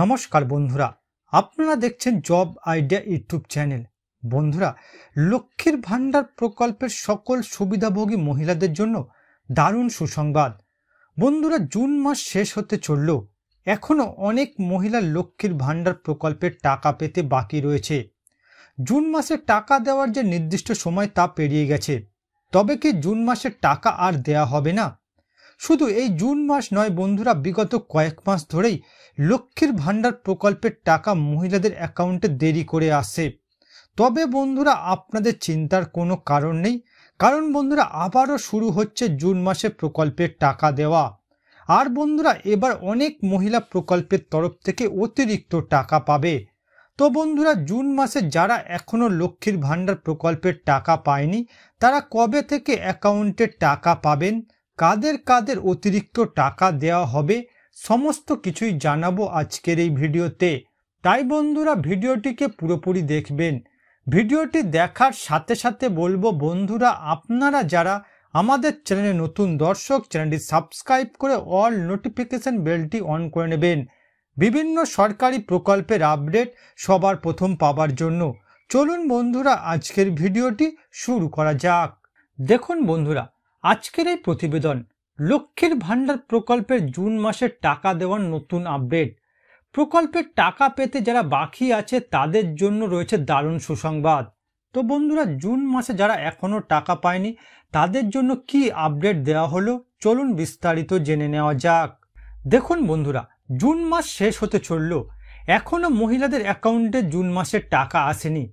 নমস্কার বন্ধুরা আপনারা দেখছেন জব আইডিয়া ইউটিউব চ্যানেল বন্ধুরা লক্ষ্মীর ভাণ্ডার প্রকল্পের সকল সুবিধাভোগী মহিলাদের জন্য দারুণ সুসংবাদ বন্ধুরা জুন মাস শেষ হতে চলল এখনও অনেক মহিলা লক্ষ্মীর ভাণ্ডার প্রকল্পের টাকা পেতে বাকি রয়েছে জুন মাসে টাকা দেওয়ার যে নির্দিষ্ট সময় তা পেরিয়ে গেছে তবে কি জুন মাসে টাকা আর দেয়া হবে না শুধু এই জুন মাস নয় বন্ধুরা বিগত কয়েক মাস ধরেই লক্ষ্মীর ভাণ্ডার প্রকল্পের টাকা মহিলাদের অ্যাকাউন্টে দেরি করে আসে তবে বন্ধুরা আপনাদের চিন্তার কোনো কারণ নেই কারণ বন্ধুরা আবারও শুরু হচ্ছে জুন মাসে প্রকল্পের টাকা দেওয়া আর বন্ধুরা এবার অনেক মহিলা প্রকল্পের তরফ থেকে অতিরিক্ত টাকা পাবে তো বন্ধুরা জুন মাসে যারা এখনও লক্ষ্মীর ভাণ্ডার প্রকল্পের টাকা পায়নি তারা কবে থেকে অ্যাকাউন্টে টাকা পাবেন কাদের কাদের অতিরিক্ত টাকা দেওয়া হবে সমস্ত কিছুই জানাবো আজকের এই ভিডিওতে তাই বন্ধুরা ভিডিওটিকে পুরোপুরি দেখবেন ভিডিওটি দেখার সাথে সাথে বলবো বন্ধুরা আপনারা যারা আমাদের চ্যানেলে নতুন দর্শক চ্যানেলটি সাবস্ক্রাইব করে অল নোটিফিকেশান বেলটি অন করে নেবেন বিভিন্ন সরকারি প্রকল্পের আপডেট সবার প্রথম পাবার জন্য চলুন বন্ধুরা আজকের ভিডিওটি শুরু করা যাক দেখুন বন্ধুরা আজকের এই প্রতিবেদন লক্ষ্মীর ভাণ্ডার প্রকল্পের জুন মাসে টাকা দেওয়ার নতুন আপডেট প্রকল্পের টাকা পেতে যারা বাকি আছে তাদের জন্য রয়েছে দারুণ সুসংবাদ তো বন্ধুরা জুন মাসে যারা এখনও টাকা পায়নি তাদের জন্য কি আপডেট দেওয়া হলো চলুন বিস্তারিত জেনে নেওয়া যাক দেখুন বন্ধুরা জুন মাস শেষ হতে চলল এখনও মহিলাদের অ্যাকাউন্টে জুন মাসের টাকা আসেনি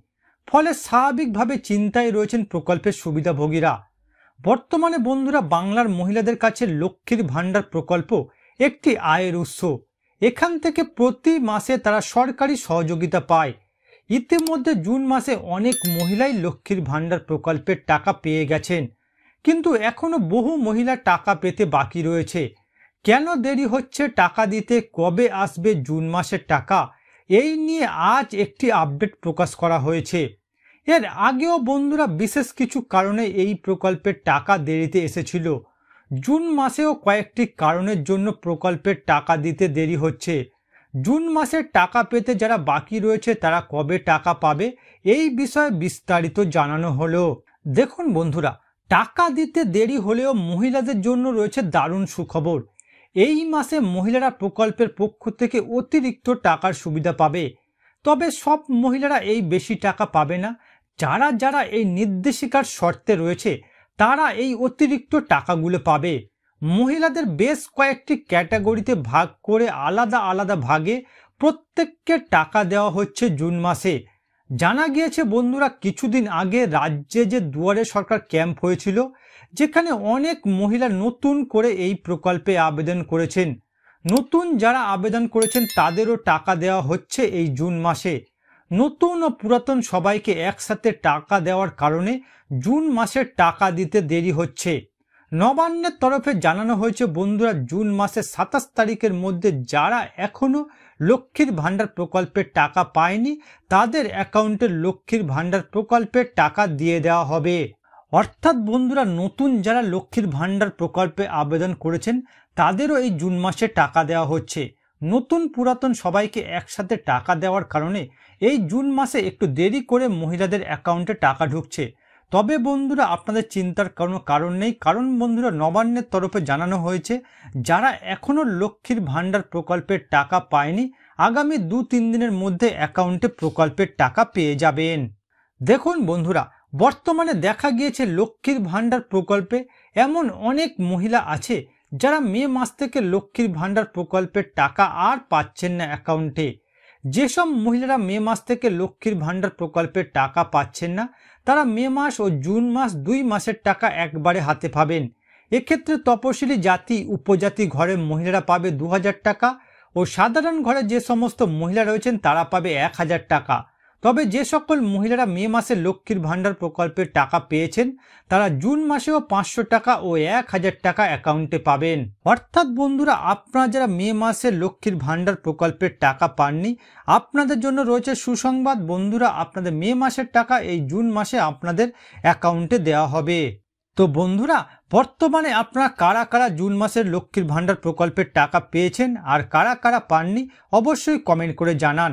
ফলে স্বাভাবিকভাবে চিন্তায় রয়েছেন প্রকল্পের সুবিধাভোগীরা বর্তমানে বন্ধুরা বাংলার মহিলাদের কাছে লক্ষ্মীর ভাণ্ডার প্রকল্প একটি আয়ের উৎস এখান থেকে প্রতি মাসে তারা সরকারি সহযোগিতা পায় ইতিমধ্যে জুন মাসে অনেক মহিলাই লক্ষ্মীর ভাণ্ডার প্রকল্পের টাকা পেয়ে গেছেন কিন্তু এখনও বহু মহিলা টাকা পেতে বাকি রয়েছে কেন দেরি হচ্ছে টাকা দিতে কবে আসবে জুন মাসের টাকা এই নিয়ে আজ একটি আপডেট প্রকাশ করা হয়েছে এর আগেও বন্ধুরা বিশেষ কিছু কারণে এই প্রকল্পের টাকা দেরিতে এসেছিল জুন মাসেও কয়েকটি কারণের জন্য প্রকল্পের টাকা দিতে দেরি হচ্ছে জুন মাসের টাকা পেতে যারা বাকি রয়েছে তারা কবে টাকা পাবে এই বিষয়ে বিস্তারিত জানানো হলো দেখুন বন্ধুরা টাকা দিতে দেরি হলেও মহিলাদের জন্য রয়েছে দারুণ সুখবর এই মাসে মহিলারা প্রকল্পের পক্ষ থেকে অতিরিক্ত টাকার সুবিধা পাবে তবে সব মহিলারা এই বেশি টাকা পাবে না যারা যারা এই নির্দেশিকার শর্তে রয়েছে তারা এই অতিরিক্ত টাকাগুলো পাবে মহিলাদের বেশ কয়েকটি ক্যাটাগরিতে ভাগ করে আলাদা আলাদা ভাগে প্রত্যেককে টাকা দেওয়া হচ্ছে জুন মাসে জানা গিয়েছে বন্ধুরা কিছুদিন আগে রাজ্যে যে দুয়ারে সরকার ক্যাম্প হয়েছিল যেখানে অনেক মহিলা নতুন করে এই প্রকল্পে আবেদন করেছেন নতুন যারা আবেদন করেছেন তাদেরও টাকা দেওয়া হচ্ছে এই জুন মাসে নতুন ও পুরাতন সবাইকে একসাথে টাকা দেওয়ার কারণে জুন মাসে টাকা দিতে দেরি হচ্ছে নবান্নের তরফে জানানো হয়েছে বন্ধুরা জুন মাসের সাতাশ তারিখের মধ্যে যারা এখনও লক্ষ্মীর ভাণ্ডার প্রকল্পের টাকা পায়নি তাদের অ্যাকাউন্টে লক্ষ্মীর ভাণ্ডার প্রকল্পের টাকা দিয়ে দেওয়া হবে অর্থাৎ বন্ধুরা নতুন যারা লক্ষ্মীর ভাণ্ডার প্রকল্পে আবেদন করেছেন তাদেরও এই জুন মাসে টাকা দেওয়া হচ্ছে নতুন পুরাতন সবাইকে একসাথে টাকা দেওয়ার কারণে এই জুন মাসে একটু দেরি করে মহিলাদের অ্যাকাউন্টে টাকা ঢুকছে তবে বন্ধুরা আপনাদের চিন্তার কোনো কারণ নেই কারণ বন্ধুরা নবান্নের তরফে জানানো হয়েছে যারা এখনও লক্ষ্মীর ভাণ্ডার প্রকল্পের টাকা পায়নি আগামী দু তিন দিনের মধ্যে অ্যাকাউন্টে প্রকল্পের টাকা পেয়ে যাবেন দেখুন বন্ধুরা বর্তমানে দেখা গিয়েছে লক্ষ্মীর ভাণ্ডার প্রকল্পে এমন অনেক মহিলা আছে যারা মে মাস থেকে লক্ষ্মীর ভাণ্ডার প্রকল্পের টাকা আর পাচ্ছেন না অ্যাকাউন্টে যেসব মহিলারা মে মাস থেকে লক্ষ্মীর ভাণ্ডার প্রকল্পের টাকা পাচ্ছেন না তারা মে মাস ও জুন মাস দুই মাসের টাকা একবারে হাতে পাবেন এক্ষেত্রে তপশিলি জাতি উপজাতি ঘরের মহিলারা পাবে দু টাকা ও সাধারণ ঘরে যে সমস্ত মহিলা রয়েছেন তারা পাবে এক হাজার টাকা তবে যে সকল মহিলারা মে মাসে লক্ষ্মীর ভাণ্ডার প্রকল্পের টাকা পেয়েছেন তারা জুন মাসেও পাঁচশো টাকা ও এক হাজার টাকা অ্যাকাউন্টে পাবেন অর্থাৎ বন্ধুরা আপনারা যারা মে মাসে লক্ষ্মীর ভাণ্ডার প্রকল্পের টাকা পাননি আপনাদের জন্য রয়েছে সুসংবাদ বন্ধুরা আপনাদের মে মাসের টাকা এই জুন মাসে আপনাদের অ্যাকাউন্টে দেওয়া হবে তো বন্ধুরা বর্তমানে আপনারা কারা কারা জুন মাসের লক্ষ্মীর ভাণ্ডার প্রকল্পের টাকা পেয়েছেন আর কারা কারা পাননি অবশ্যই কমেন্ট করে জানান